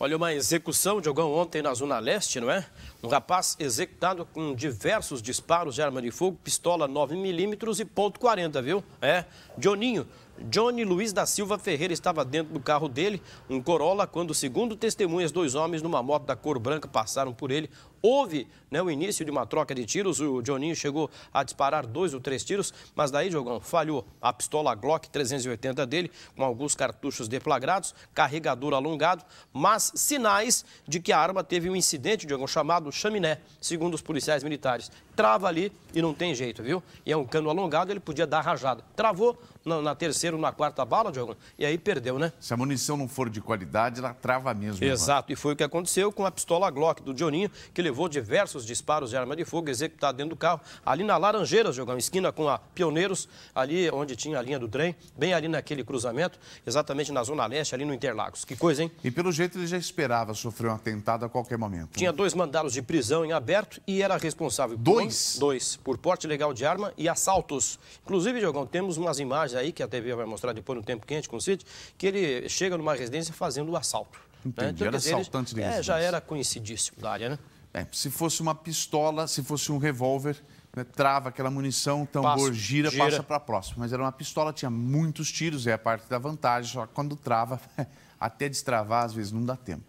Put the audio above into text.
Olha, uma execução de algum ontem na Zona Leste, não é? Um rapaz executado com diversos disparos de arma de fogo, pistola 9mm e ponto .40, viu? É, Joninho Johnny Luiz da Silva Ferreira estava dentro do carro dele, um Corolla, quando, segundo testemunhas, dois homens numa moto da cor branca passaram por ele. Houve né, o início de uma troca de tiros, o Johninho chegou a disparar dois ou três tiros, mas daí, Diogão, falhou a pistola Glock 380 dele, com alguns cartuchos deflagrados, carregador alongado, mas sinais de que a arma teve um incidente, Diogão, chamado chaminé, segundo os policiais militares. Trava ali e não tem jeito, viu? E é um cano alongado, ele podia dar rajada. Travou na, na terceira na quarta bala, Diogo, e aí perdeu, né? Se a munição não for de qualidade, ela trava mesmo. Exato, e foi o que aconteceu com a pistola Glock do Dioninho, que levou diversos disparos de arma de fogo executado dentro do carro, ali na Laranjeiras, Diogão, esquina com a Pioneiros, ali onde tinha a linha do trem, bem ali naquele cruzamento, exatamente na Zona Leste, ali no Interlagos. Que coisa, hein? E pelo jeito ele já esperava sofrer um atentado a qualquer momento. Né? Tinha dois mandados de prisão em aberto e era responsável dois? por... Dois? Dois, por porte legal de arma e assaltos. Inclusive, Diogão, temos umas imagens aí que a TV vai mostrar depois no tempo quente com o City, que ele chega numa residência fazendo o assalto. Né? Entendi, né? então, era dizer, assaltante é, residência. já era conhecidíssimo da área, né? É, se fosse uma pistola, se fosse um revólver, né, trava aquela munição, tambor passa, gira, gira, passa para a próxima. Mas era uma pistola, tinha muitos tiros, é a parte da vantagem, só que quando trava, até destravar, às vezes não dá tempo.